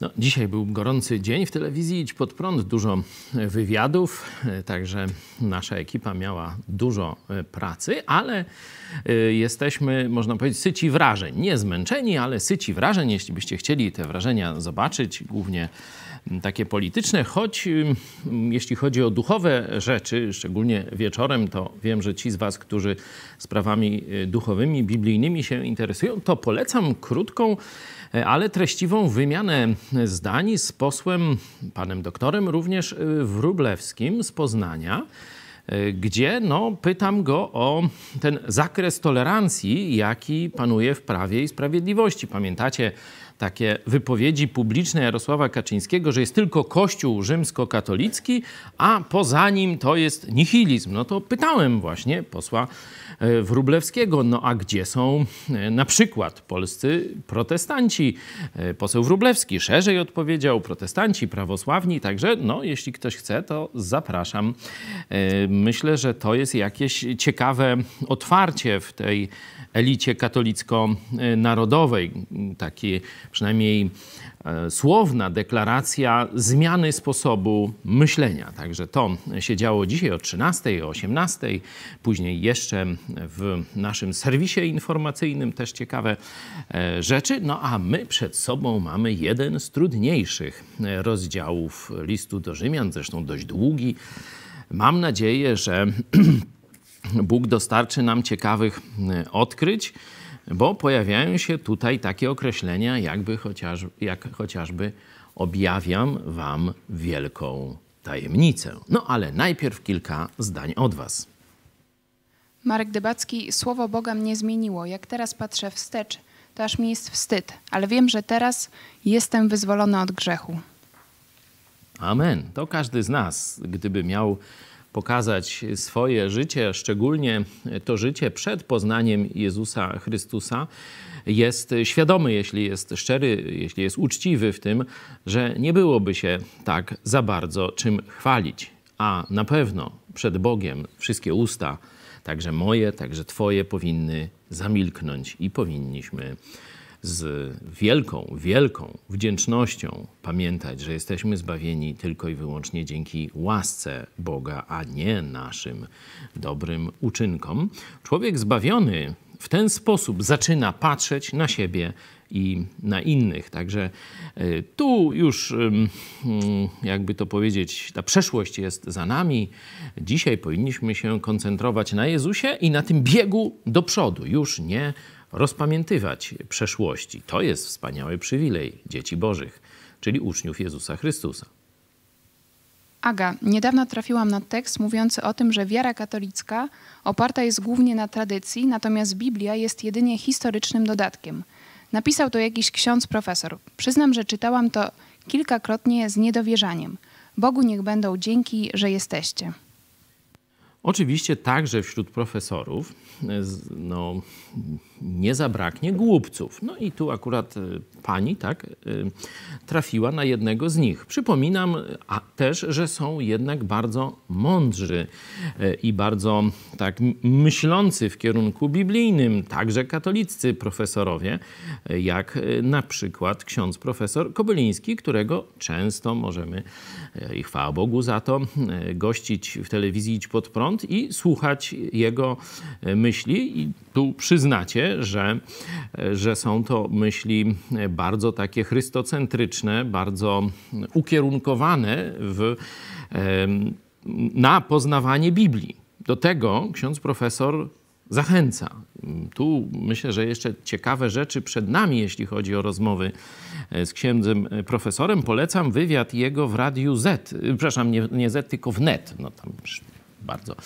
No, dzisiaj był gorący dzień w telewizji Idź Pod Prąd, dużo e, wywiadów, e, także nasza ekipa miała dużo e, pracy, ale jesteśmy, można powiedzieć, syci wrażeń. Nie zmęczeni, ale syci wrażeń. Jeśli byście chcieli te wrażenia zobaczyć, głównie Mm, takie polityczne, choć mm, jeśli chodzi o duchowe rzeczy, szczególnie wieczorem, to wiem, że ci z Was, którzy sprawami y, duchowymi, biblijnymi się interesują, to polecam krótką, e, ale treściwą wymianę zdań z posłem, panem doktorem również y, Wróblewskim z Poznania e, gdzie no, pytam go o ten zakres tolerancji, jaki panuje w prawie i sprawiedliwości. Pamiętacie takie wypowiedzi publiczne Jarosława Kaczyńskiego, że jest tylko Kościół rzymskokatolicki, a poza nim to jest nihilizm. No to pytałem właśnie posła e, Wrublewskiego, no a gdzie są e, na przykład polscy protestanci? E, poseł Wrublewski szerzej odpowiedział, protestanci, prawosławni, także no jeśli ktoś chce, to zapraszam. Myślę, że to jest jakieś ciekawe otwarcie w tej elicie katolicko-narodowej. Taki przynajmniej e, słowna deklaracja zmiany sposobu myślenia. Także to się działo dzisiaj o 13, o 18, później jeszcze w naszym serwisie informacyjnym też ciekawe e, rzeczy. No a my przed sobą mamy jeden z trudniejszych e, rozdziałów listu do Rzymian, zresztą dość długi. Mam nadzieję, że Bóg dostarczy nam ciekawych odkryć bo pojawiają się tutaj takie określenia, jakby chociaż, jak chociażby objawiam wam wielką tajemnicę. No ale najpierw kilka zdań od was. Marek Dybacki, słowo Boga mnie zmieniło. Jak teraz patrzę wstecz, to aż mi jest wstyd, ale wiem, że teraz jestem wyzwolona od grzechu. Amen. To każdy z nas, gdyby miał pokazać swoje życie, szczególnie to życie przed poznaniem Jezusa Chrystusa, jest świadomy, jeśli jest szczery, jeśli jest uczciwy w tym, że nie byłoby się tak za bardzo czym chwalić. A na pewno przed Bogiem wszystkie usta, także moje, także Twoje, powinny zamilknąć i powinniśmy z wielką, wielką wdzięcznością pamiętać, że jesteśmy zbawieni tylko i wyłącznie dzięki łasce Boga, a nie naszym dobrym uczynkom. Człowiek zbawiony w ten sposób zaczyna patrzeć na siebie i na innych. Także e, tu już, mm, jakby to powiedzieć, ta przeszłość jest za nami. Dzisiaj powinniśmy się koncentrować na Jezusie i na tym biegu do przodu, już nie rozpamiętywać przeszłości. To jest wspaniały przywilej dzieci Bożych, czyli uczniów Jezusa Chrystusa. Aga, niedawno trafiłam na tekst mówiący o tym, że wiara katolicka oparta jest głównie na tradycji, natomiast Biblia jest jedynie historycznym dodatkiem. Napisał to jakiś ksiądz profesor. Przyznam, że czytałam to kilkakrotnie z niedowierzaniem. Bogu niech będą dzięki, że jesteście. Oczywiście także wśród profesorów no, nie zabraknie głupców. No i tu akurat y, pani tak y, trafiła na jednego z nich. Przypominam też, że są jednak bardzo mądrzy y, i bardzo tak myślący w kierunku biblijnym, także katoliccy profesorowie, jak na przykład ksiądz profesor Kobyliński, którego często możemy, i chwała Bogu za to, gościć w telewizji Idź Pod Prąd i słuchać jego myśli myśli i tu przyznacie, że, że są to myśli bardzo takie chrystocentryczne, bardzo ukierunkowane w, na poznawanie Biblii. Do tego ksiądz profesor zachęca. Tu myślę, że jeszcze ciekawe rzeczy przed nami, jeśli chodzi o rozmowy e, z księdzem e, profesorem. Polecam wywiad jego w Radiu Z. E, przepraszam, nie, nie Z, tylko w NET. No tam bardzo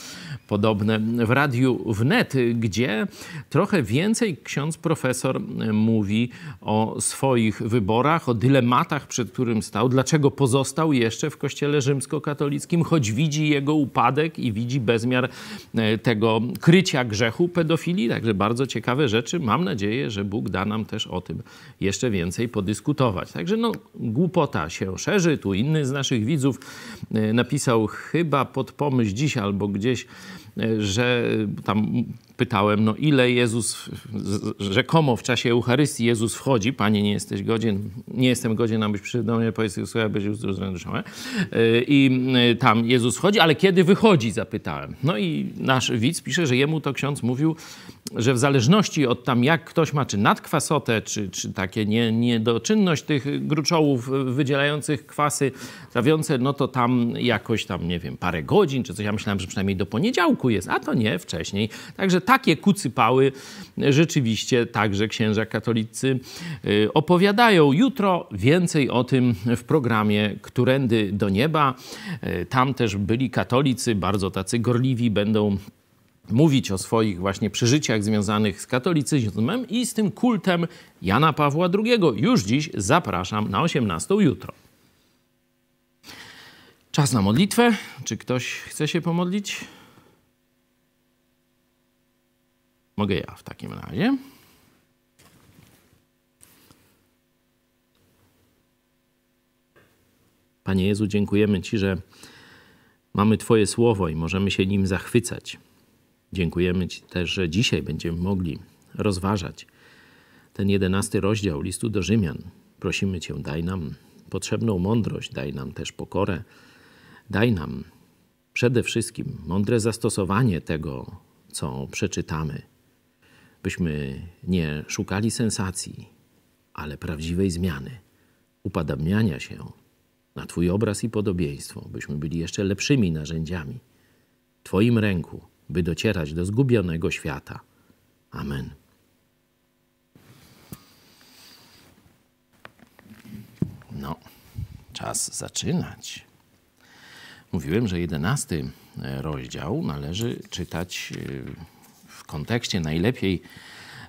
podobne, w Radiu Wnet, gdzie trochę więcej ksiądz profesor e, mówi o swoich wyborach, o dylematach, przed którym stał, dlaczego pozostał jeszcze w kościele rzymskokatolickim, choć widzi jego upadek i widzi bezmiar e, tego krycia grzechu pedofilii. Także bardzo ciekawe rzeczy. Mam nadzieję, że Bóg da nam też o tym jeszcze więcej podyskutować. Także no, głupota się szerzy. Tu inny z naszych widzów e, napisał chyba pod pomysł dzisiaj albo gdzieś, e, że tam pytałem, no ile Jezus, rzekomo w czasie Eucharystii Jezus wchodzi, Panie, nie jesteś godzien, nie jestem godzien, abyś przyszedł do mnie, powiedz Jezusowi, już uzdrowiony. E, I e, tam Jezus wchodzi, ale kiedy wychodzi, zapytałem. No i nasz widz pisze, że jemu to ksiądz mówił, że w zależności od tam, jak ktoś ma, czy nadkwasotę, czy, czy takie nie, niedoczynność tych gruczołów wydzielających kwasy trawiące, no to tam jakoś tam, nie wiem, parę godzin, czy coś. Ja myślałem, że przynajmniej do poniedziałku jest, a to nie, wcześniej. Także takie kucypały rzeczywiście także księża katolicy y, opowiadają. Jutro więcej o tym w programie Którędy do Nieba. Y, tam też byli katolicy, bardzo tacy gorliwi, będą mówić o swoich właśnie przeżyciach związanych z katolicyzmem i z tym kultem Jana Pawła II. Już dziś zapraszam na 18 jutro. Czas na modlitwę. Czy ktoś chce się pomodlić? Mogę ja w takim razie. Panie Jezu, dziękujemy Ci, że mamy Twoje słowo i możemy się nim zachwycać. Dziękujemy Ci też, że dzisiaj będziemy mogli rozważać ten jedenasty rozdział listu do Rzymian. Prosimy Cię, daj nam potrzebną mądrość, daj nam też pokorę, daj nam przede wszystkim mądre zastosowanie tego, co przeczytamy, byśmy nie szukali sensacji, ale prawdziwej zmiany, upadamiania się na Twój obraz i podobieństwo, byśmy byli jeszcze lepszymi narzędziami w Twoim ręku by docierać do zgubionego świata. Amen. No, czas zaczynać. Mówiłem, że jedenasty e, rozdział należy czytać e, w kontekście najlepiej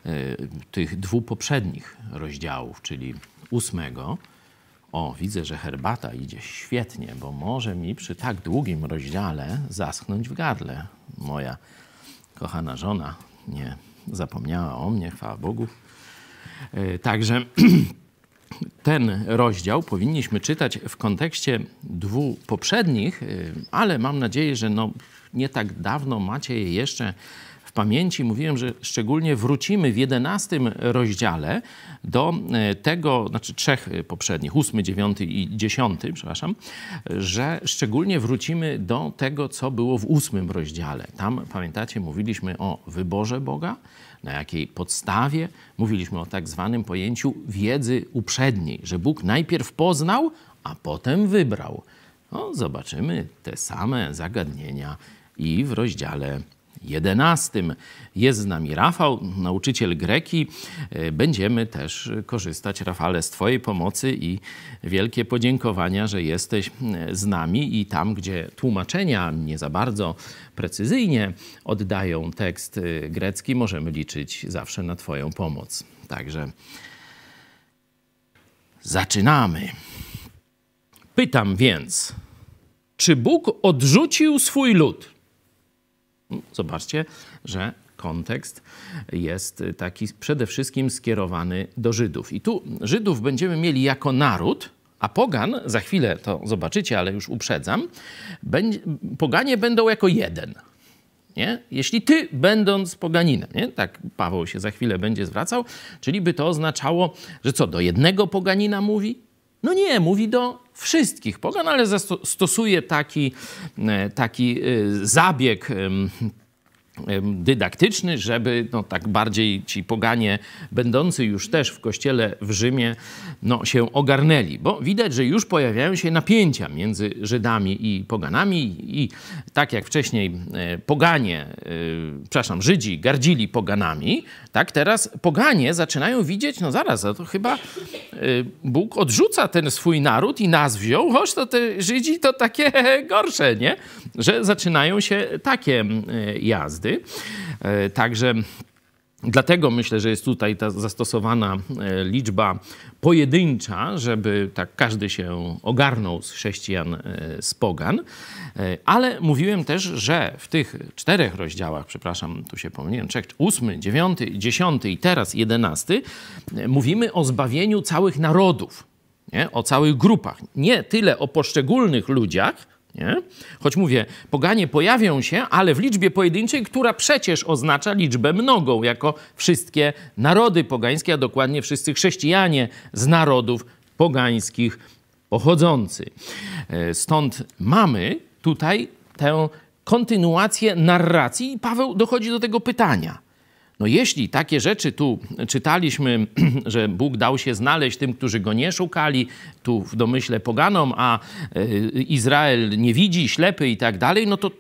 e, tych dwóch poprzednich rozdziałów, czyli ósmego o, widzę, że herbata idzie świetnie, bo może mi przy tak długim rozdziale zaschnąć w gardle. Moja kochana żona nie zapomniała o mnie, chwała Bogu. E, także ten rozdział powinniśmy czytać w kontekście dwóch poprzednich, e, ale mam nadzieję, że no nie tak dawno macie je jeszcze pamięci mówiłem, że szczególnie wrócimy w jedenastym rozdziale do e, tego, znaczy trzech e, poprzednich, ósmy, dziewiąty i dziesiąty, przepraszam, że szczególnie wrócimy do tego, co było w ósmym rozdziale. Tam, pamiętacie, mówiliśmy o wyborze Boga, na jakiej podstawie mówiliśmy o tak zwanym pojęciu wiedzy uprzedniej, że Bóg najpierw poznał, a potem wybrał. No, zobaczymy te same zagadnienia i w rozdziale 11. Jest z nami Rafał, nauczyciel greki. E, będziemy też korzystać, Rafale, z Twojej pomocy i wielkie podziękowania, że jesteś e, z nami i tam, gdzie tłumaczenia nie za bardzo precyzyjnie oddają tekst e, grecki, możemy liczyć zawsze na Twoją pomoc. Także zaczynamy. Pytam więc, czy Bóg odrzucił swój lud? Zobaczcie, że kontekst jest taki przede wszystkim skierowany do Żydów. I tu Żydów będziemy mieli jako naród, a pogan, za chwilę to zobaczycie, ale już uprzedzam, będzie, poganie będą jako jeden. Nie? Jeśli ty, będąc poganinem, nie? tak Paweł się za chwilę będzie zwracał, czyli by to oznaczało, że co, do jednego poganina mówi? No nie, mówi do wszystkich pogan, ale stosuje taki, e, taki e, zabieg dydaktyczny, żeby no, tak bardziej ci poganie będący już też w kościele w Rzymie no, się ogarnęli, bo widać, że już pojawiają się napięcia między Żydami i poganami i tak jak wcześniej e, poganie, yy, przepraszam, Żydzi gardzili poganami, tak teraz poganie zaczynają widzieć, no zaraz, no to chyba yy, Bóg odrzuca ten swój naród i nas wziął, choć to te Żydzi to takie gorsze, nie? Że zaczynają się takie jazdy jazdy. E, także Dlatego myślę, że jest tutaj ta zastosowana e, liczba pojedyncza, żeby tak każdy się ogarnął z chrześcijan, e, z pogan. Ale mówiłem też, że w tych czterech rozdziałach, przepraszam, tu się pomyliłem, trzech, ósmy, dziewiąty, dziesiąty i teraz jedenasty, mówimy o zbawieniu całych narodów, nie? o całych grupach. Nie tyle o poszczególnych ludziach, nie? Choć mówię, poganie pojawią się, ale w liczbie pojedynczej, która przecież oznacza liczbę mnogą, jako wszystkie narody pogańskie, a dokładnie wszyscy chrześcijanie z narodów pogańskich pochodzący. E, stąd mamy tutaj tę kontynuację narracji i Paweł dochodzi do tego pytania. No jeśli takie rzeczy tu czytaliśmy, że Bóg dał się znaleźć tym, którzy go nie szukali, tu w domyśle poganom, a e, Izrael nie widzi, ślepy i tak dalej, no to,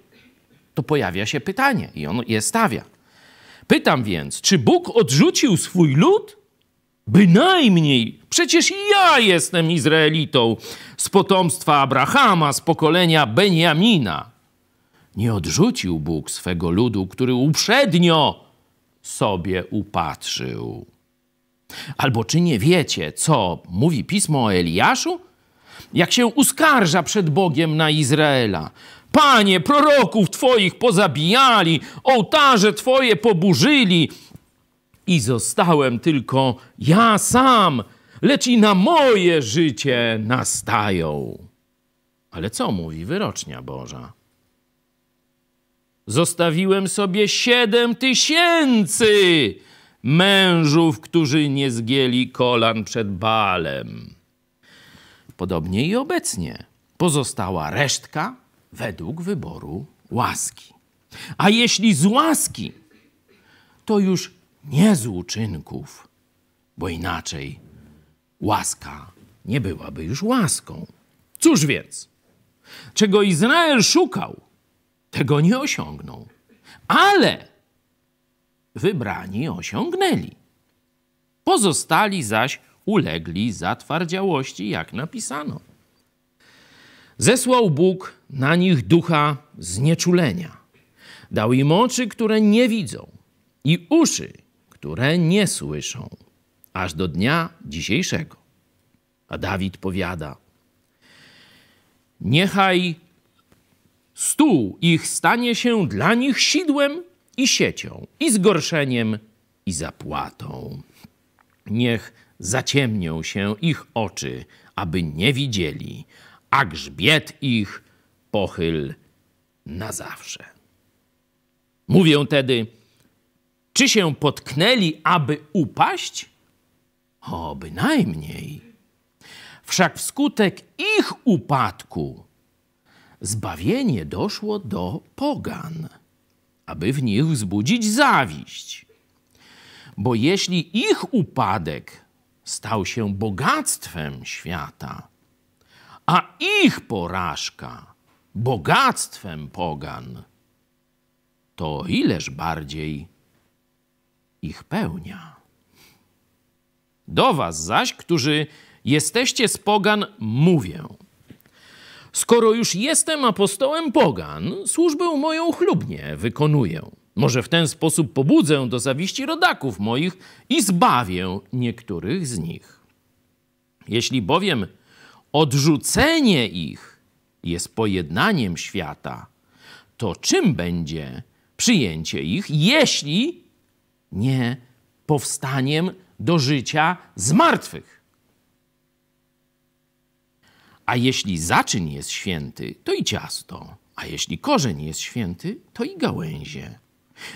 to pojawia się pytanie i on je stawia. Pytam więc, czy Bóg odrzucił swój lud? Bynajmniej, przecież ja jestem Izraelitą z potomstwa Abrahama, z pokolenia Benjamina. Nie odrzucił Bóg swego ludu, który uprzednio sobie upatrzył. Albo czy nie wiecie, co mówi pismo o Eliaszu? Jak się uskarża przed Bogiem na Izraela. Panie, proroków Twoich pozabijali, ołtarze Twoje poburzyli i zostałem tylko ja sam, lecz i na moje życie nastają. Ale co mówi wyrocznia Boża? Zostawiłem sobie siedem tysięcy mężów, którzy nie zgięli kolan przed Balem. Podobnie i obecnie pozostała resztka według wyboru łaski. A jeśli z łaski, to już nie z uczynków, bo inaczej łaska nie byłaby już łaską. Cóż więc, czego Izrael szukał, tego nie osiągną. Ale wybrani osiągnęli. Pozostali zaś ulegli zatwardziałości, jak napisano. Zesłał Bóg na nich ducha znieczulenia. Dał im oczy, które nie widzą, i uszy, które nie słyszą, aż do dnia dzisiejszego. A Dawid powiada: Niechaj Stół ich stanie się dla nich sidłem i siecią, i zgorszeniem, i zapłatą. Niech zaciemnią się ich oczy, aby nie widzieli, a grzbiet ich pochyl na zawsze. Mówię tedy, czy się potknęli, aby upaść? O, bynajmniej. Wszak wskutek ich upadku zbawienie doszło do pogan, aby w nich wzbudzić zawiść. Bo jeśli ich upadek stał się bogactwem świata, a ich porażka bogactwem pogan, to ileż bardziej ich pełnia. Do was zaś, którzy jesteście z pogan, mówię – Skoro już jestem apostołem pogan, służbę moją chlubnie wykonuję. Może w ten sposób pobudzę do zawiści rodaków moich i zbawię niektórych z nich. Jeśli bowiem odrzucenie ich jest pojednaniem świata, to czym będzie przyjęcie ich, jeśli nie powstaniem do życia z martwych? A jeśli zaczyn jest święty, to i ciasto. A jeśli korzeń jest święty, to i gałęzie.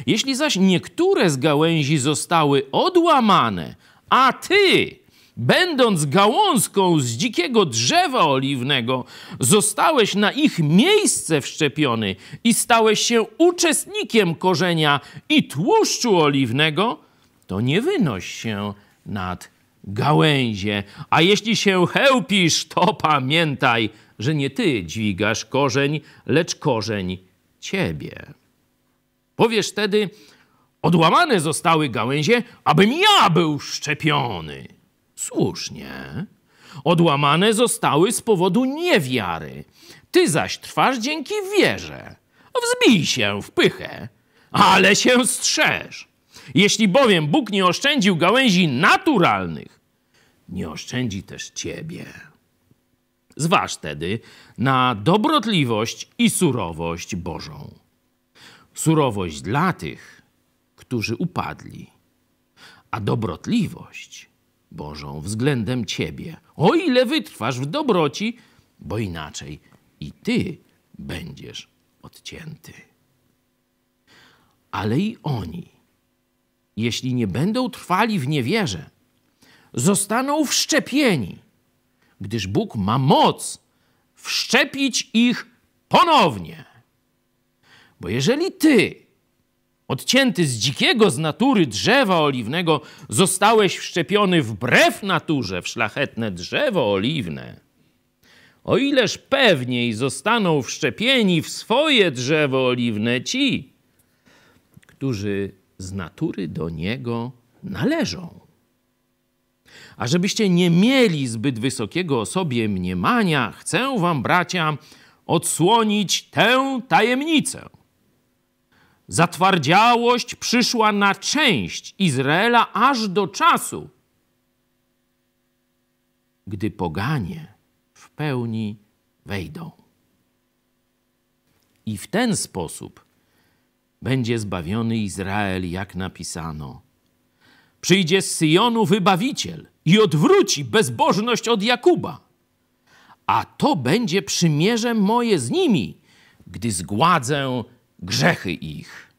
Jeśli zaś niektóre z gałęzi zostały odłamane, a ty, będąc gałązką z dzikiego drzewa oliwnego, zostałeś na ich miejsce wszczepiony i stałeś się uczestnikiem korzenia i tłuszczu oliwnego, to nie wynoś się nad gałęzie. A jeśli się chełpisz, to pamiętaj, że nie ty dźwigasz korzeń, lecz korzeń ciebie. Powiesz wtedy, odłamane zostały gałęzie, abym ja był szczepiony. Słusznie. Odłamane zostały z powodu niewiary. Ty zaś trwasz dzięki wierze. Wzbij się w pychę, ale się strzeż. Jeśli bowiem Bóg nie oszczędził gałęzi naturalnych, nie oszczędzi też ciebie. Zważ tedy na dobrotliwość i surowość Bożą. Surowość dla tych, którzy upadli, a dobrotliwość Bożą względem ciebie, o ile wytrwasz w dobroci, bo inaczej i ty będziesz odcięty. Ale i oni, jeśli nie będą trwali w niewierze, zostaną wszczepieni, gdyż Bóg ma moc wszczepić ich ponownie. Bo jeżeli ty, odcięty z dzikiego z natury drzewa oliwnego, zostałeś wszczepiony wbrew naturze w szlachetne drzewo oliwne, o ileż pewniej zostaną wszczepieni w swoje drzewo oliwne ci, którzy z natury do niego należą. A żebyście nie mieli zbyt wysokiego o sobie mniemania, chcę wam, bracia, odsłonić tę tajemnicę. Zatwardziałość przyszła na część Izraela aż do czasu, gdy poganie w pełni wejdą. I w ten sposób będzie zbawiony Izrael, jak napisano – Przyjdzie z Syjonu wybawiciel i odwróci bezbożność od Jakuba. A to będzie przymierze moje z nimi, gdy zgładzę grzechy ich.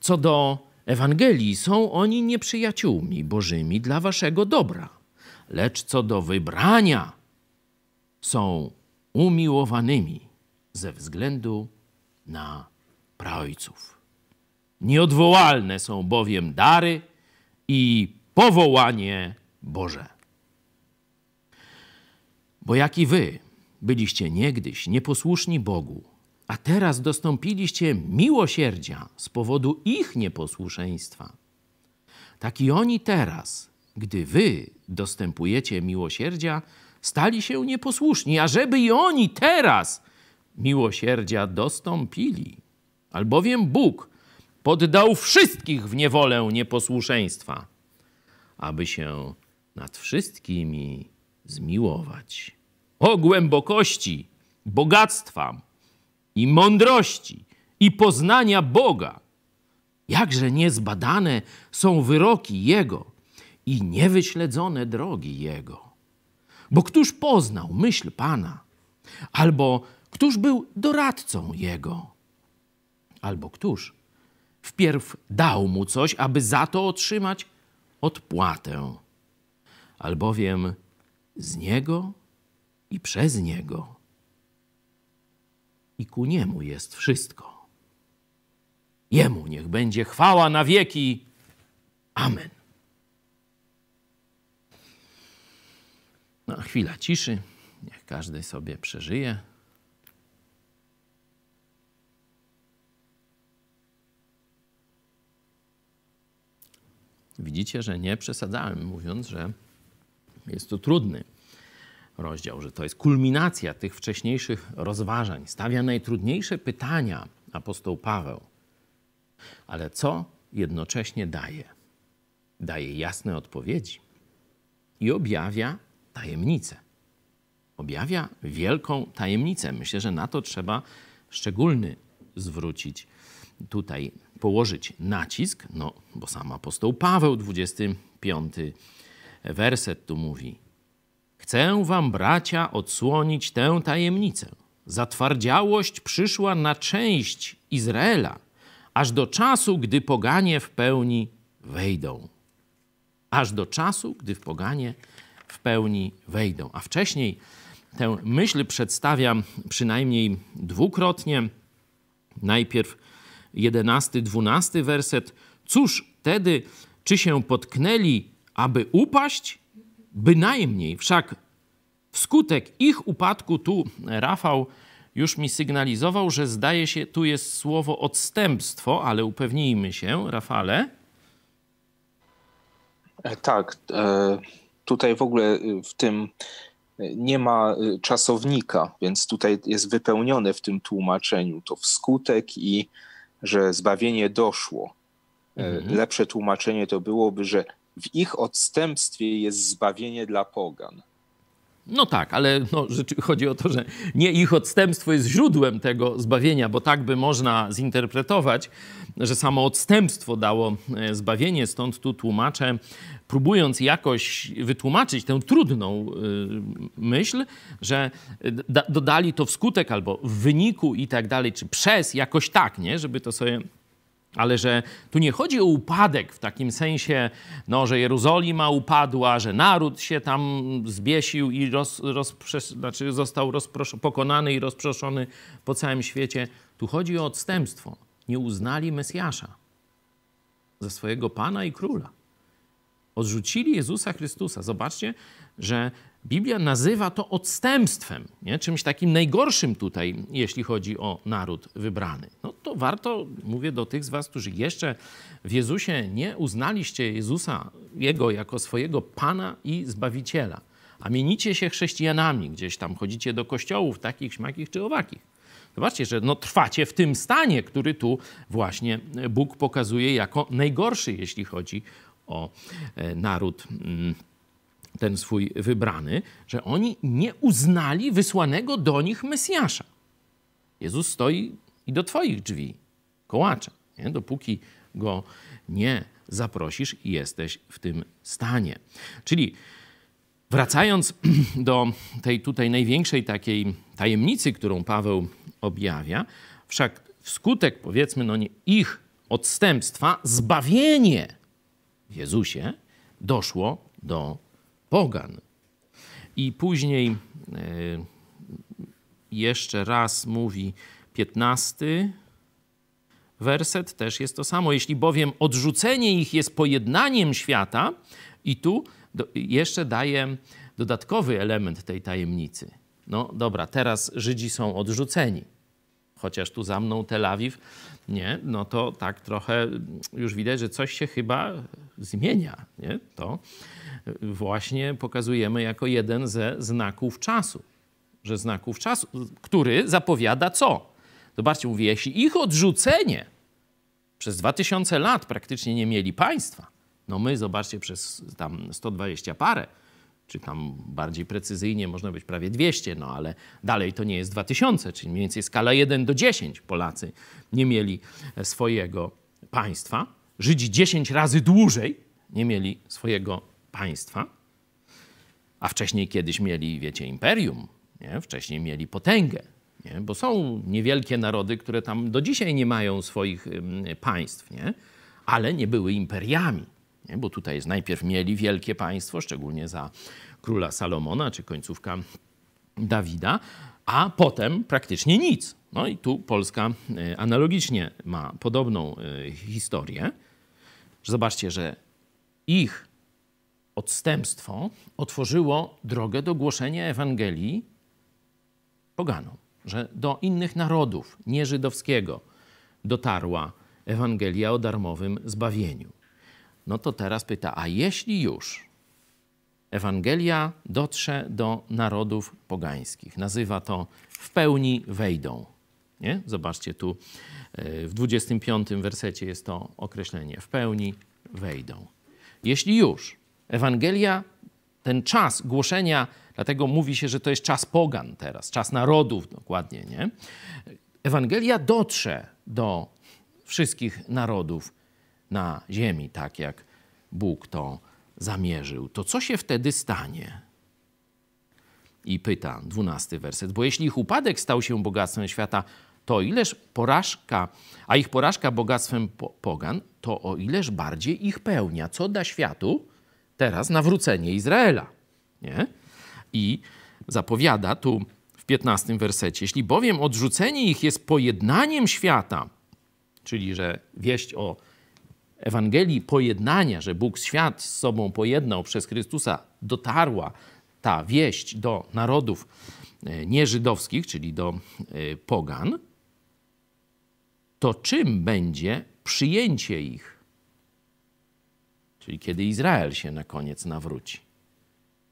Co do Ewangelii, są oni nieprzyjaciółmi Bożymi dla waszego dobra, lecz co do wybrania, są umiłowanymi ze względu na praojców. Nieodwołalne są bowiem dary i powołanie Boże. Bo jak i wy byliście niegdyś nieposłuszni Bogu, a teraz dostąpiliście miłosierdzia z powodu ich nieposłuszeństwa. Tak i oni teraz, gdy wy dostępujecie miłosierdzia, stali się nieposłuszni, a żeby i oni teraz miłosierdzia dostąpili. Albowiem Bóg poddał wszystkich w niewolę nieposłuszeństwa, aby się nad wszystkimi zmiłować. O głębokości, bogactwa i mądrości i poznania Boga, jakże niezbadane są wyroki Jego i niewyśledzone drogi Jego. Bo któż poznał myśl Pana, albo któż był doradcą Jego, albo któż Wpierw dał mu coś, aby za to otrzymać odpłatę. Albowiem z niego i przez niego i ku niemu jest wszystko. Jemu niech będzie chwała na wieki. Amen. No, chwila ciszy. Niech każdy sobie przeżyje Widzicie, że nie przesadzałem, mówiąc, że jest to trudny rozdział, że to jest kulminacja tych wcześniejszych rozważań. Stawia najtrudniejsze pytania apostoł Paweł. Ale co jednocześnie daje? Daje jasne odpowiedzi i objawia tajemnicę. Objawia wielką tajemnicę. Myślę, że na to trzeba szczególny zwrócić tutaj położyć nacisk, no bo sam apostoł Paweł, 25 werset tu mówi: Chcę wam, bracia, odsłonić tę tajemnicę. Zatwardziałość przyszła na część Izraela, aż do czasu, gdy poganie w pełni wejdą. Aż do czasu, gdy w poganie w pełni wejdą. A wcześniej tę myśl przedstawiam przynajmniej dwukrotnie. Najpierw 11, 12 werset. Cóż wtedy, czy się potknęli, aby upaść? Bynajmniej, wszak wskutek ich upadku, tu Rafał już mi sygnalizował, że zdaje się, tu jest słowo odstępstwo, ale upewnijmy się, Rafale. E, tak, e, tutaj w ogóle y, w tym y, nie ma y, czasownika, więc tutaj jest wypełnione w tym tłumaczeniu to wskutek i że zbawienie doszło. E, mhm. Lepsze tłumaczenie to byłoby, że w ich odstępstwie jest zbawienie dla pogan. No tak, ale no, chodzi o to, że nie ich odstępstwo jest źródłem tego zbawienia, bo tak by można zinterpretować, że samo odstępstwo dało e, zbawienie. Stąd tu tłumaczę, próbując jakoś wytłumaczyć tę trudną e, myśl, że e, dodali to wskutek albo w wyniku i tak dalej, czy przez, jakoś tak, nie? Żeby to sobie ale że tu nie chodzi o upadek w takim sensie, no, że Jerozolima upadła, że naród się tam zbiesił i roz, rozprzesz, znaczy został pokonany i rozproszony po całym świecie. Tu chodzi o odstępstwo. Nie uznali Mesjasza za swojego Pana i Króla. Odrzucili Jezusa Chrystusa. Zobaczcie, że Biblia nazywa to odstępstwem, nie? czymś takim najgorszym tutaj, jeśli chodzi o naród wybrany. No, warto, warto, mówię do tych z was, którzy jeszcze w Jezusie nie uznaliście Jezusa, Jego jako swojego Pana i Zbawiciela, a mienicie się chrześcijanami, gdzieś tam chodzicie do kościołów takich, śmakich czy owakich. Zobaczcie, że no, trwacie w tym stanie, który tu właśnie Bóg pokazuje jako najgorszy, jeśli chodzi o e, naród mm, ten swój wybrany, że oni nie uznali wysłanego do nich Mesjasza. Jezus stoi i do Twoich drzwi kołacza. Nie? Dopóki go nie zaprosisz i jesteś w tym stanie. Czyli wracając do tej tutaj największej takiej tajemnicy, którą Paweł objawia, wszak wskutek powiedzmy no nie, ich odstępstwa zbawienie w Jezusie doszło do pogan. I później yy, jeszcze raz mówi 15 werset też jest to samo. Jeśli bowiem odrzucenie ich jest pojednaniem świata, i tu do, jeszcze daje dodatkowy element tej tajemnicy. No dobra, teraz Żydzi są odrzuceni. Chociaż tu za mną Tel Awiw, nie, no to tak trochę już widać, że coś się chyba zmienia. Nie? To właśnie pokazujemy jako jeden ze znaków czasu. Że znaków czasu, który zapowiada co? Zobaczcie, mówię, jeśli ich odrzucenie przez 2000 lat praktycznie nie mieli państwa, no my, zobaczcie, przez tam 120 parę, czy tam bardziej precyzyjnie można być prawie 200, no ale dalej to nie jest 2000, czyli mniej więcej skala 1 do 10 Polacy nie mieli e, swojego państwa. Żydzi 10 razy dłużej nie mieli swojego państwa, a wcześniej kiedyś mieli, wiecie, imperium, nie? wcześniej mieli potęgę, nie? bo są niewielkie narody, które tam do dzisiaj nie mają swoich państw, nie? ale nie były imperiami. Nie? Bo tutaj jest, najpierw mieli wielkie państwo, szczególnie za króla Salomona czy końcówka Dawida, a potem praktycznie nic. No i tu Polska y, analogicznie ma podobną y, historię. Zobaczcie, że ich odstępstwo otworzyło drogę do głoszenia Ewangelii poganom że do innych narodów, nie żydowskiego, dotarła Ewangelia o darmowym zbawieniu. No to teraz pyta, a jeśli już Ewangelia dotrze do narodów pogańskich, nazywa to w pełni wejdą. Nie? Zobaczcie tu e, w 25 wersecie jest to określenie w pełni wejdą. Jeśli już Ewangelia, ten czas głoszenia Dlatego mówi się, że to jest czas pogan teraz, czas narodów dokładnie, nie? Ewangelia dotrze do wszystkich narodów na ziemi, tak jak Bóg to zamierzył. To co się wtedy stanie? I pyta, dwunasty werset, bo jeśli ich upadek stał się bogactwem świata, to ileż porażka, a ich porażka bogactwem po pogan, to o ileż bardziej ich pełnia. Co da światu teraz nawrócenie Izraela? Nie? i zapowiada tu w 15 wersecie, jeśli bowiem odrzucenie ich jest pojednaniem świata, czyli że wieść o Ewangelii pojednania, że Bóg świat z sobą pojednał przez Chrystusa, dotarła ta wieść do narodów e, nieżydowskich, czyli do e, pogan, to czym będzie przyjęcie ich? Czyli kiedy Izrael się na koniec nawróci.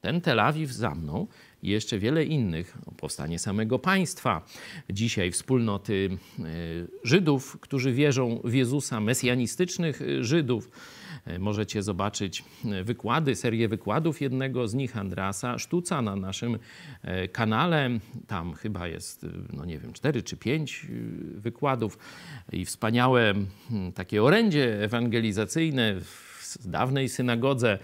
Ten Tel Awiw za mną i jeszcze wiele innych. Powstanie samego państwa, dzisiaj wspólnoty e, Żydów, którzy wierzą w Jezusa, mesjanistycznych e, Żydów. E, możecie zobaczyć wykłady, serię wykładów jednego z nich, Andrasa Sztuca, na naszym kanale. Tam chyba jest, no nie wiem, cztery czy pięć wykładów i wspaniałe takie orędzie ewangelizacyjne w dawnej synagodze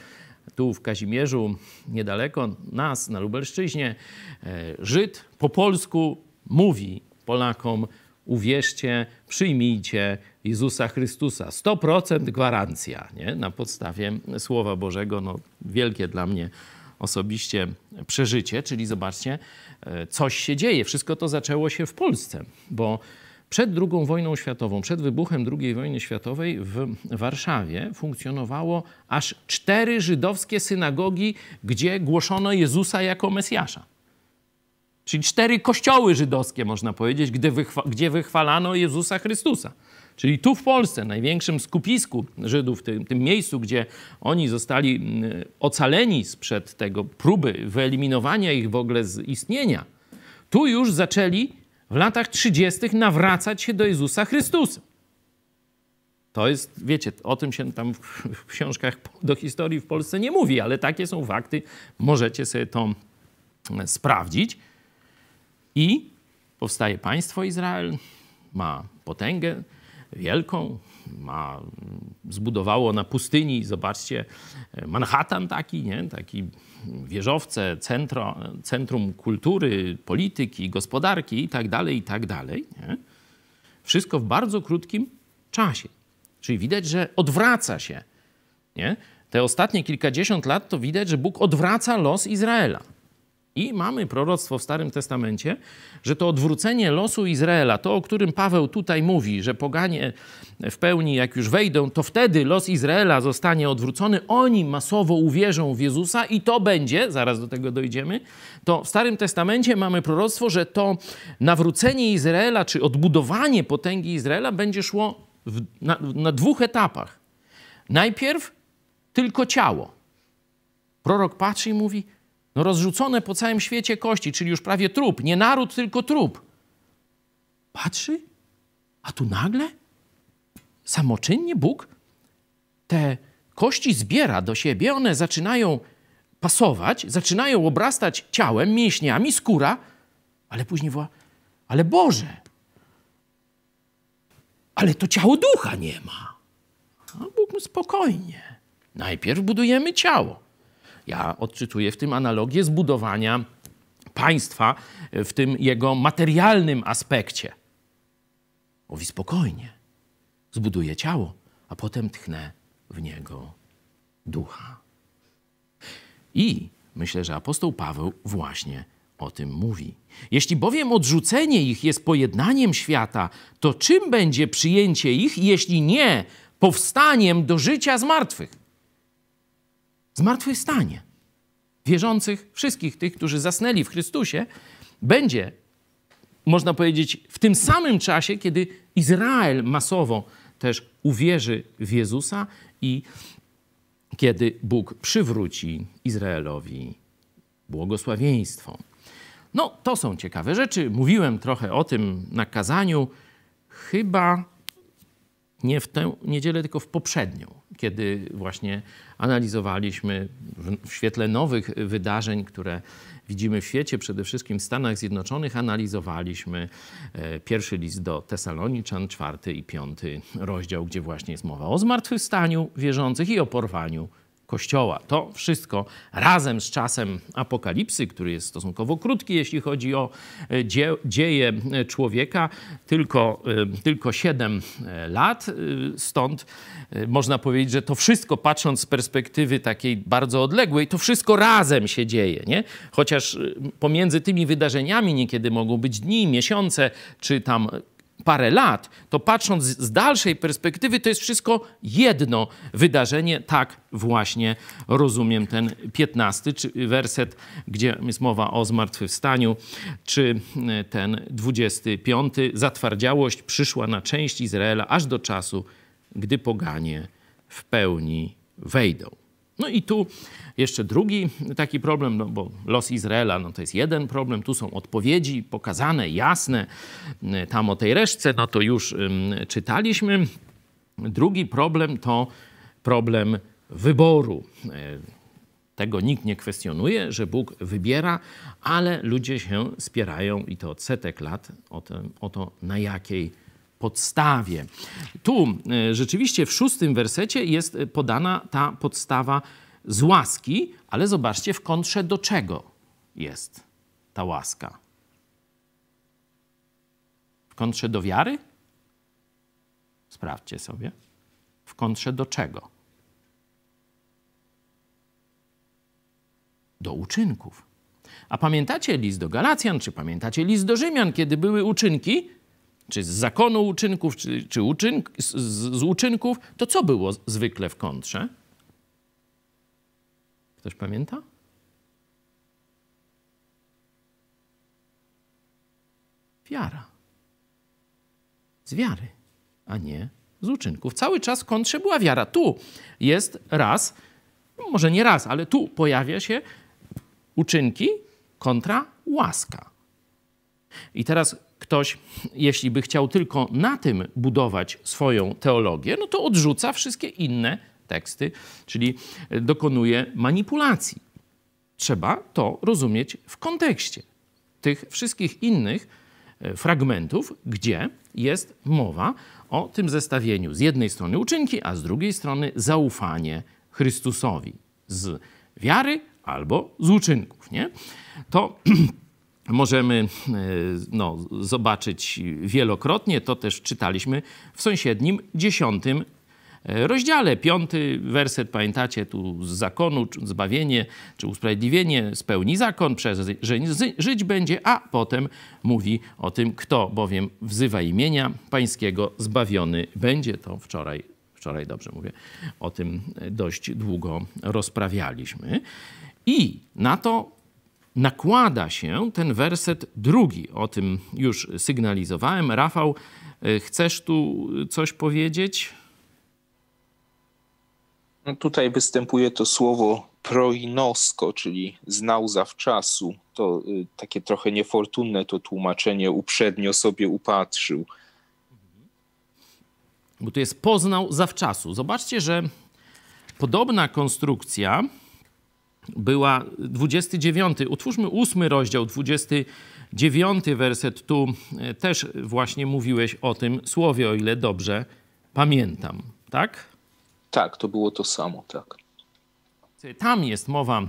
tu w Kazimierzu, niedaleko nas, na Lubelszczyźnie, e, Żyd po polsku mówi Polakom: uwierzcie, przyjmijcie Jezusa Chrystusa. 100% gwarancja nie? na podstawie Słowa Bożego. No, wielkie dla mnie osobiście przeżycie, czyli zobaczcie, e, coś się dzieje. Wszystko to zaczęło się w Polsce, bo przed II wojną światową, przed wybuchem II wojny światowej w Warszawie funkcjonowało aż cztery żydowskie synagogi, gdzie głoszono Jezusa jako Mesjasza. Czyli cztery kościoły żydowskie, można powiedzieć, gdzie, wychwa gdzie wychwalano Jezusa Chrystusa. Czyli tu w Polsce, największym skupisku Żydów, tym, tym miejscu, gdzie oni zostali mm, ocaleni sprzed tego próby wyeliminowania ich w ogóle z istnienia, tu już zaczęli w latach 30. nawracać się do Jezusa Chrystusa. To jest, wiecie, o tym się tam w książkach do historii w Polsce nie mówi, ale takie są fakty. Możecie sobie to mm, sprawdzić. I powstaje państwo Izrael, ma potęgę, wielką. Ma, zbudowało na pustyni, zobaczcie, e, Manhattan taki, nie? taki wieżowce, centro, centrum kultury, polityki, gospodarki i tak dalej, i tak dalej. Nie? Wszystko w bardzo krótkim czasie. Czyli widać, że odwraca się. Nie? Te ostatnie kilkadziesiąt lat to widać, że Bóg odwraca los Izraela. I mamy proroctwo w Starym Testamencie, że to odwrócenie losu Izraela, to o którym Paweł tutaj mówi, że poganie w pełni jak już wejdą, to wtedy los Izraela zostanie odwrócony, oni masowo uwierzą w Jezusa i to będzie, zaraz do tego dojdziemy, to w Starym Testamencie mamy proroctwo, że to nawrócenie Izraela, czy odbudowanie potęgi Izraela będzie szło w, na, na dwóch etapach. Najpierw tylko ciało. Prorok patrzy i mówi: no rozrzucone po całym świecie kości, czyli już prawie trup. Nie naród, tylko trup. Patrzy, a tu nagle samoczynnie Bóg te kości zbiera do siebie, one zaczynają pasować, zaczynają obrastać ciałem, mięśniami, skóra, ale później woła, ale Boże, ale to ciało ducha nie ma. A Bóg mu spokojnie. Najpierw budujemy ciało. Ja odczytuję w tym analogię zbudowania państwa w tym jego materialnym aspekcie. Mówi spokojnie, zbuduję ciało, a potem tchnę w niego ducha. I myślę, że apostoł Paweł właśnie o tym mówi. Jeśli bowiem odrzucenie ich jest pojednaniem świata, to czym będzie przyjęcie ich, jeśli nie powstaniem do życia z martwych? zmartwychwstanie wierzących, wszystkich tych, którzy zasnęli w Chrystusie, będzie, można powiedzieć, w tym samym czasie, kiedy Izrael masowo też uwierzy w Jezusa i kiedy Bóg przywróci Izraelowi błogosławieństwo. No, to są ciekawe rzeczy. Mówiłem trochę o tym na kazaniu, chyba nie w tę niedzielę, tylko w poprzednią kiedy właśnie analizowaliśmy w, świetle nowych wydarzeń, które widzimy w świecie, przede wszystkim w Stanach Zjednoczonych, analizowaliśmy e, pierwszy list do Tesaloniczan, czwarty i piąty rozdział, gdzie właśnie jest mowa o zmartwychwstaniu wierzących i o porwaniu Kościoła. To wszystko razem z czasem apokalipsy, który jest stosunkowo krótki, jeśli chodzi o e, dzie dzieje e, człowieka, tylko, e, tylko 7 lat. Stąd można powiedzieć, że to wszystko, patrząc z perspektywy takiej bardzo odległej, to wszystko razem się dzieje. Nie? Chociaż pomiędzy tymi wydarzeniami niekiedy mogą być dni, miesiące czy tam parę lat, to patrząc z dalszej perspektywy, to jest wszystko jedno wydarzenie. Tak właśnie rozumiem ten 15 czy werset, gdzie jest mowa o zmartwychwstaniu, czy e, ten 25. Zatwardziałość przyszła na część Izraela aż do czasu, gdy poganie w pełni wejdą. No i tu jeszcze drugi taki problem, no bo los Izraela no to jest jeden problem, tu są odpowiedzi pokazane, jasne, y, tam o tej reszce no to już czytaliśmy. Drugi problem to problem wyboru. Y, tego nikt nie kwestionuje, że Bóg wybiera, ale ludzie się spierają i to od setek lat o, tym, o to, na jakiej podstawie. Tu y, rzeczywiście w szóstym wersecie jest podana ta podstawa z łaski, ale zobaczcie w kontrze do czego jest ta łaska. W kontrze do wiary? Sprawdźcie sobie. W kontrze do czego? Do uczynków. A pamiętacie list do Galacjan, czy pamiętacie list do Rzymian, kiedy były uczynki? Czy z zakonu uczynków, czy, czy uczyn z, z uczynków? To co było zwykle w kontrze? Ktoś pamięta? Wiara. Z wiary, a nie z uczynków. Cały czas kontrze była wiara. Tu jest raz, no może nie raz, ale tu pojawia się uczynki kontra łaska. I teraz ktoś, jeśli by chciał tylko na tym budować swoją teologię, no to odrzuca wszystkie inne teksty, czyli e, dokonuje manipulacji. Trzeba to rozumieć w kontekście tych wszystkich innych e, fragmentów, gdzie jest mowa o tym zestawieniu z jednej strony uczynki, a z drugiej strony zaufanie Chrystusowi z wiary albo z uczynków. Nie? To możemy e, no, zobaczyć wielokrotnie, to też czytaliśmy w sąsiednim dziesiątym rozdziale. Piąty werset, pamiętacie, tu z zakonu, zbawienie czy usprawiedliwienie spełni zakon, przez że żyć będzie, a potem mówi o tym, kto bowiem wzywa imienia pańskiego, zbawiony będzie. To wczoraj, wczoraj dobrze mówię, o tym dość długo rozprawialiśmy. I na to nakłada się ten werset drugi. O tym już sygnalizowałem. Rafał, e, chcesz tu coś powiedzieć? No tutaj występuje to słowo proinosko, czyli znał zawczasu. To y, takie trochę niefortunne to tłumaczenie uprzednio sobie upatrzył. Mhm. Bo to jest poznał zawczasu. Zobaczcie, że podobna konstrukcja była 29, utwórzmy ósmy rozdział, 29 werset. Tu y, też właśnie mówiłeś o tym słowie, o ile dobrze pamiętam, tak? Tak, to było to samo, tak. Tam jest mowa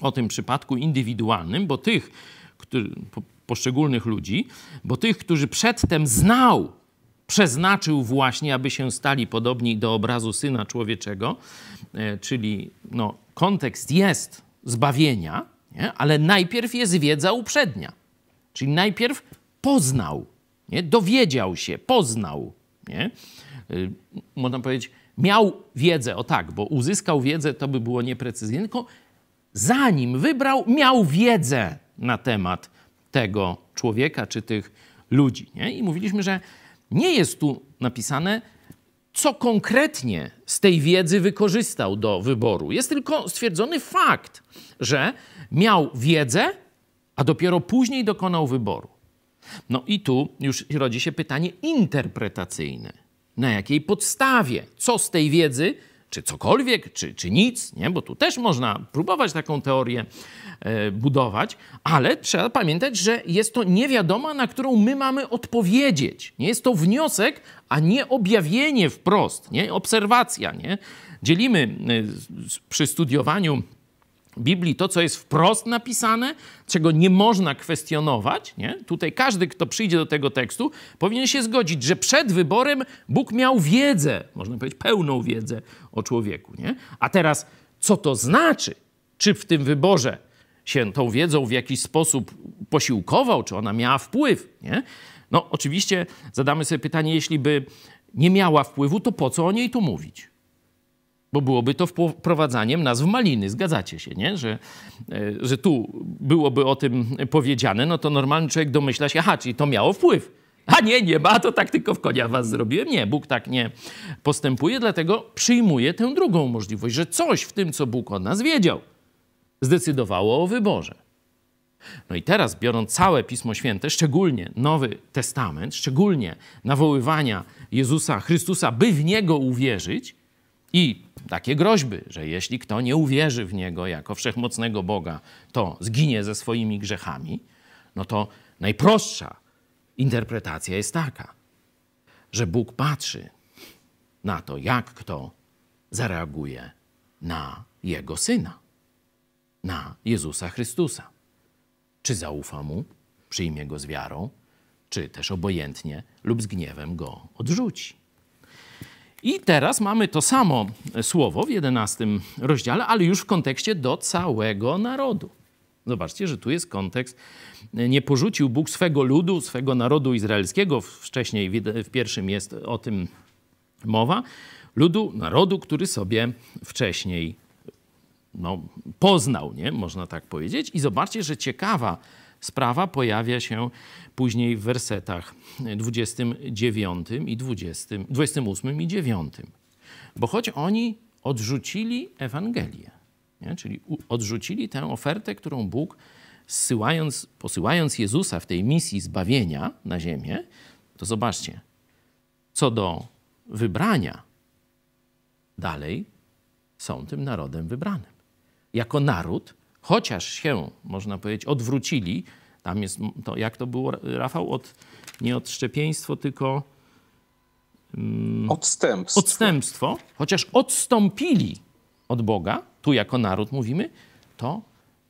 o tym przypadku indywidualnym, bo tych, poszczególnych ludzi, bo tych, którzy przedtem znał, przeznaczył właśnie, aby się stali podobni do obrazu Syna Człowieczego, e, czyli no, kontekst jest zbawienia, nie? ale najpierw jest wiedza uprzednia. Czyli najpierw poznał, nie? dowiedział się, poznał. Nie? Y, można powiedzieć, miał wiedzę, o tak, bo uzyskał wiedzę, to by było nieprecyzyjne, tylko zanim wybrał, miał wiedzę na temat tego człowieka czy tych ludzi. Nie? I mówiliśmy, że nie jest tu napisane, co konkretnie z tej wiedzy wykorzystał do wyboru. Jest tylko stwierdzony fakt, że miał wiedzę, a dopiero później dokonał wyboru. No i tu już rodzi się pytanie interpretacyjne na jakiej podstawie, co z tej wiedzy, czy cokolwiek, czy, czy nic, nie? bo tu też można próbować taką teorię e, budować, ale trzeba pamiętać, że jest to niewiadoma, na którą my mamy odpowiedzieć. Nie jest to wniosek, a nie objawienie wprost, nie? obserwacja. Nie? Dzielimy e, przy studiowaniu Biblii to, co jest wprost napisane, czego nie można kwestionować. Nie? Tutaj każdy, kto przyjdzie do tego tekstu, powinien się zgodzić, że przed wyborem Bóg miał wiedzę, można powiedzieć pełną wiedzę o człowieku. Nie? A teraz, co to znaczy? Czy w tym wyborze się tą wiedzą w jakiś sposób posiłkował, czy ona miała wpływ? Nie? No, oczywiście zadamy sobie pytanie, jeśli by nie miała wpływu, to po co o niej tu mówić? Bo byłoby to wprowadzaniem nazw maliny. Zgadzacie się, nie? Że, e, że tu byłoby o tym powiedziane, no to normalny człowiek domyśla się, aha, czyli to miało wpływ. A nie, nie ma, to tak tylko w konia was zrobiłem. Nie, Bóg tak nie postępuje, dlatego przyjmuje tę drugą możliwość, że coś w tym, co Bóg od nas wiedział, zdecydowało o wyborze. No i teraz, biorąc całe Pismo Święte, szczególnie Nowy Testament, szczególnie nawoływania Jezusa Chrystusa, by w niego uwierzyć, i takie groźby, że jeśli kto nie uwierzy w niego jako wszechmocnego Boga, to zginie ze swoimi grzechami, no to najprostsza interpretacja jest taka, że Bóg patrzy na to, jak kto zareaguje na jego syna, na Jezusa Chrystusa. Czy zaufa mu, przyjmie go z wiarą, czy też obojętnie lub z gniewem go odrzuci. I teraz mamy to samo słowo w jedenastym rozdziale, ale już w kontekście do całego narodu. Zobaczcie, że tu jest kontekst. Nie porzucił Bóg swego ludu, swego narodu izraelskiego. Wcześniej w pierwszym jest o tym mowa. Ludu, narodu, który sobie wcześniej no, poznał, nie? można tak powiedzieć. I zobaczcie, że ciekawa sprawa pojawia się później w wersetach 29 i 20, 28 i 9. Bo choć oni odrzucili Ewangelię, nie? czyli odrzucili tę ofertę, którą Bóg zsyłając, posyłając Jezusa w tej misji zbawienia na ziemię, to zobaczcie, co do wybrania, dalej są tym narodem wybranym. Jako naród chociaż się, można powiedzieć, odwrócili, tam jest, to, jak to było, Rafał, od, nie odszczepieństwo, tylko um, odstępstwo. odstępstwo, chociaż odstąpili od Boga, tu jako naród mówimy, to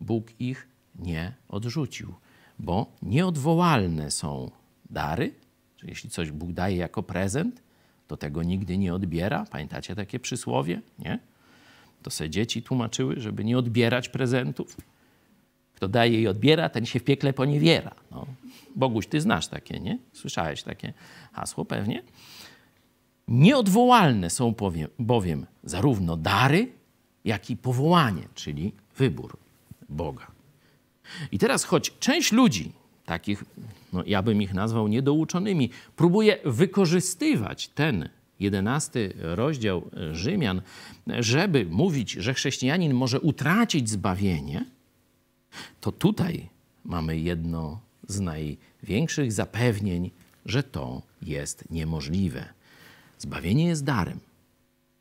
Bóg ich nie odrzucił, bo nieodwołalne są dary, jeśli coś Bóg daje jako prezent, to tego nigdy nie odbiera. Pamiętacie takie przysłowie? Nie? To sobie dzieci tłumaczyły, żeby nie odbierać prezentów. Kto daje i odbiera, ten się w piekle poniewiera. No. Boguś, ty znasz takie, nie? Słyszałeś takie hasło pewnie. Nieodwołalne są powiem, bowiem zarówno dary, jak i powołanie, czyli wybór Boga. I teraz, choć część ludzi, takich, no ja bym ich nazwał niedouczonymi, próbuje wykorzystywać ten 11 rozdział e, Rzymian, żeby mówić, że chrześcijanin może utracić zbawienie, to tutaj mamy jedno z największych zapewnień, że to jest niemożliwe. Zbawienie jest darem.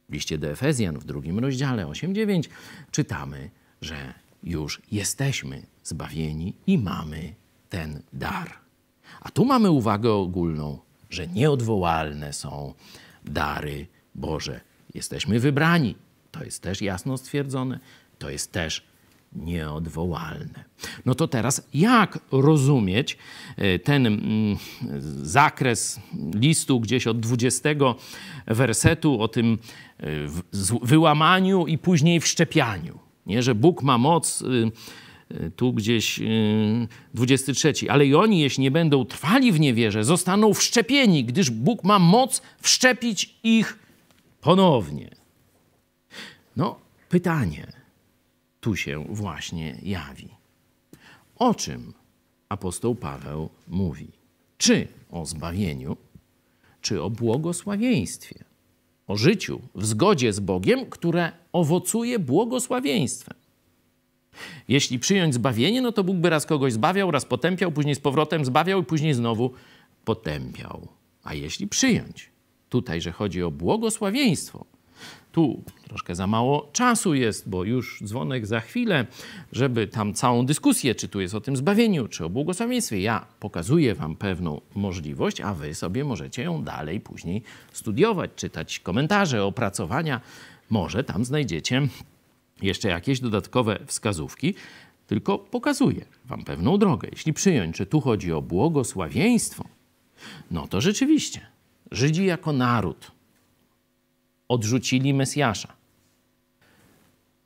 W liście do Efezjan w drugim rozdziale 8-9 czytamy, że już jesteśmy zbawieni i mamy ten dar. A tu mamy uwagę ogólną, że nieodwołalne są dary Boże. Jesteśmy wybrani. To jest też jasno stwierdzone. To jest też nieodwołalne. No to teraz jak rozumieć e, ten mm, zakres listu gdzieś od 20 wersetu o tym e, wyłamaniu i później wszczepianiu? Nie, że Bóg ma moc y, tu gdzieś 23. Y, Ale i oni, jeśli nie będą trwali w niewierze, zostaną wszczepieni, gdyż Bóg ma moc wszczepić ich ponownie. No, pytanie tu się właśnie jawi. O czym apostoł Paweł mówi? Czy o zbawieniu, czy o błogosławieństwie? O życiu w zgodzie z Bogiem, które owocuje błogosławieństwem. Jeśli przyjąć zbawienie, no to Bóg by raz kogoś zbawiał, raz potępiał, później z powrotem zbawiał i później znowu potępiał. A jeśli przyjąć, tutaj, że chodzi o błogosławieństwo, tu troszkę za mało czasu jest, bo już dzwonek za chwilę, żeby tam całą dyskusję, czy tu jest o tym zbawieniu, czy o błogosławieństwie. Ja pokazuję Wam pewną możliwość, a Wy sobie możecie ją dalej później studiować, czytać komentarze, opracowania. Może tam znajdziecie jeszcze jakieś dodatkowe wskazówki, tylko pokazuje Wam pewną drogę. Jeśli przyjąć, że tu chodzi o błogosławieństwo, no to rzeczywiście Żydzi jako naród odrzucili Mesjasza.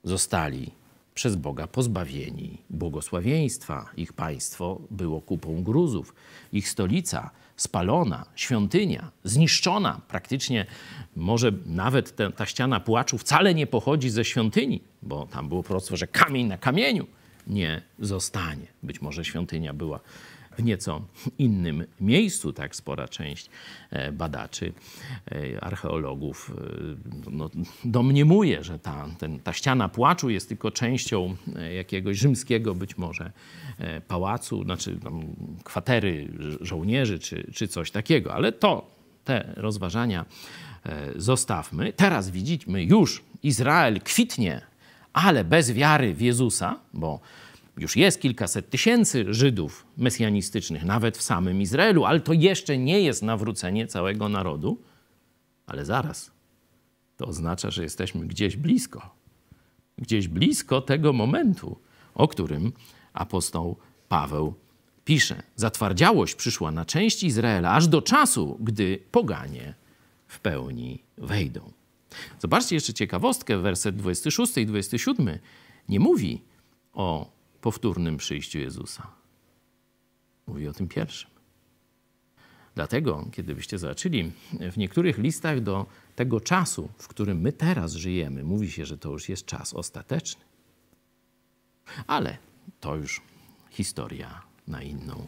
Zostali przez Boga pozbawieni błogosławieństwa. Ich państwo było kupą gruzów, ich stolica spalona, świątynia zniszczona, praktycznie może nawet ta ściana płaczu wcale nie pochodzi ze świątyni, bo tam było proroctwo, że kamień na kamieniu nie zostanie. Być może świątynia była w nieco innym miejscu, tak spora część e, badaczy, e, archeologów e, no, domniemuje, że ta, ten, ta ściana płaczu jest tylko częścią jakiegoś rzymskiego być może pałacu, znaczy tam, kwatery żołnierzy czy, czy coś takiego, ale to te rozważania zostawmy. Teraz widzimy już Izrael kwitnie, ale bez wiary w Jezusa, bo już jest kilkaset tysięcy Żydów mesjanistycznych, nawet w samym Izraelu, ale to jeszcze nie jest nawrócenie całego narodu. Ale zaraz, to oznacza, że jesteśmy gdzieś blisko, gdzieś blisko tego momentu, o którym apostoł Paweł pisze. Zatwardziałość przyszła na część Izraela aż do czasu, gdy poganie w pełni wejdą. Zobaczcie jeszcze ciekawostkę, werset 26 i 27 nie mówi o powtórnym przyjściu Jezusa. Mówi o tym pierwszym. Dlatego, kiedybyście zobaczyli, w niektórych listach do tego czasu, w którym my teraz żyjemy, mówi się, że to już jest czas ostateczny. Ale to już historia na inną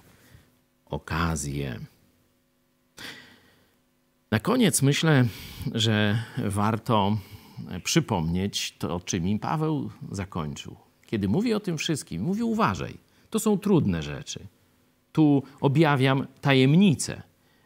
okazję. Na koniec myślę, że warto przypomnieć to, czym Paweł zakończył kiedy mówię o tym wszystkim, mówię uważaj. To są trudne rzeczy. Tu objawiam tajemnicę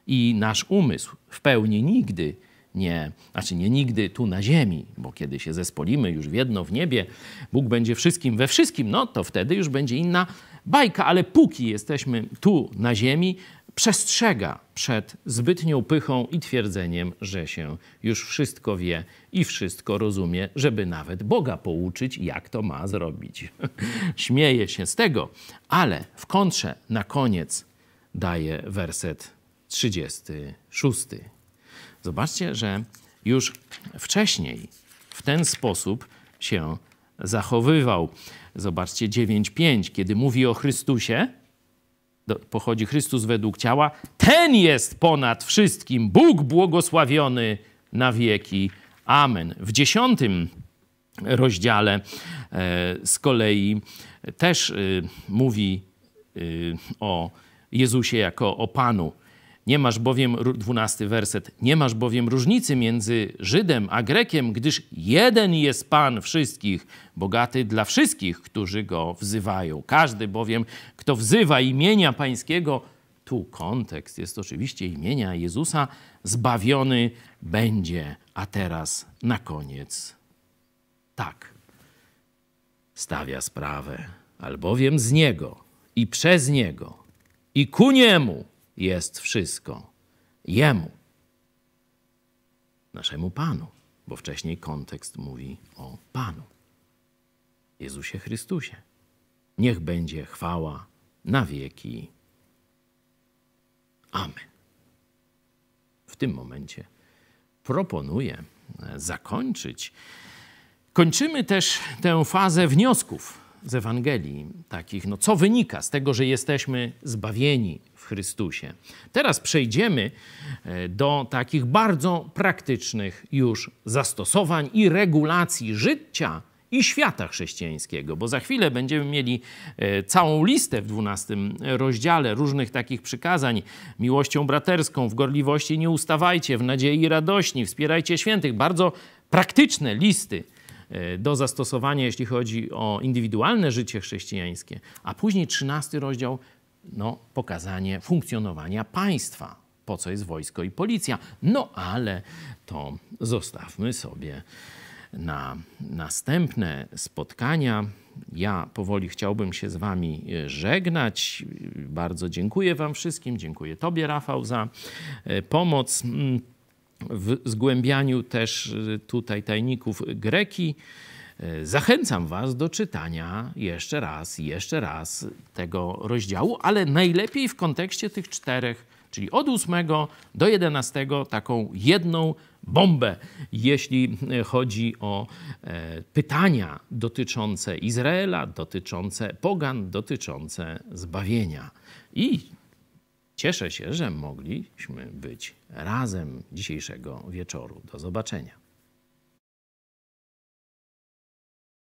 i nasz umysł w pełni nigdy nie, znaczy nie nigdy tu na ziemi, bo kiedy się zespolimy już w jedno w niebie, Bóg będzie wszystkim we wszystkim, no to wtedy już będzie inna bajka, ale póki jesteśmy tu na ziemi, przestrzega przed zbytnią pychą i twierdzeniem, że się już wszystko wie i wszystko rozumie, żeby nawet Boga pouczyć, jak to ma zrobić. Śmieje się z tego, ale w kontrze na koniec daje werset 36. Zobaczcie, że już wcześniej w ten sposób się zachowywał. Zobaczcie 9:5, kiedy mówi o Chrystusie, pochodzi Chrystus według ciała, ten jest ponad wszystkim Bóg błogosławiony na wieki. Amen. W dziesiątym rozdziale e, z kolei też e, mówi e, o Jezusie jako o Panu. Nie masz bowiem, dwunasty werset, nie masz bowiem różnicy między Żydem a Grekiem, gdyż jeden jest Pan wszystkich, bogaty dla wszystkich, którzy go wzywają. Każdy bowiem, kto wzywa imienia Pańskiego, tu kontekst jest oczywiście imienia Jezusa, zbawiony będzie. A teraz na koniec. Tak, stawia sprawę, albowiem z Niego i przez Niego i ku Niemu jest wszystko. Jemu, naszemu Panu, bo wcześniej kontekst mówi o Panu, Jezusie Chrystusie. Niech będzie chwała na wieki. Amen. W tym momencie proponuję e, zakończyć. Kończymy też tę fazę wniosków z Ewangelii, takich, no co wynika z tego, że jesteśmy zbawieni w Chrystusie. Teraz przejdziemy e, do takich bardzo praktycznych już zastosowań i regulacji życia i świata chrześcijańskiego, bo za chwilę będziemy mieli e, całą listę w 12 rozdziale różnych takich przykazań: miłością braterską, w gorliwości nie ustawajcie, w nadziei i radości, wspierajcie świętych. Bardzo praktyczne listy e, do zastosowania, jeśli chodzi o indywidualne życie chrześcijańskie, a później 13 rozdział no, pokazanie funkcjonowania państwa, po co jest wojsko i policja. No ale to zostawmy sobie na następne spotkania. Ja powoli chciałbym się z Wami e, żegnać. Bardzo dziękuję Wam wszystkim. Dziękuję Tobie, Rafał, za e, pomoc mm, w zgłębianiu też e, tutaj tajników Greki. E, zachęcam Was do czytania jeszcze raz, jeszcze raz tego rozdziału, ale najlepiej w kontekście tych czterech, czyli od 8 do 11, taką jedną bombę, jeśli chodzi o e, pytania dotyczące Izraela, dotyczące pogan, dotyczące zbawienia. I cieszę się, że mogliśmy być razem dzisiejszego wieczoru. Do zobaczenia.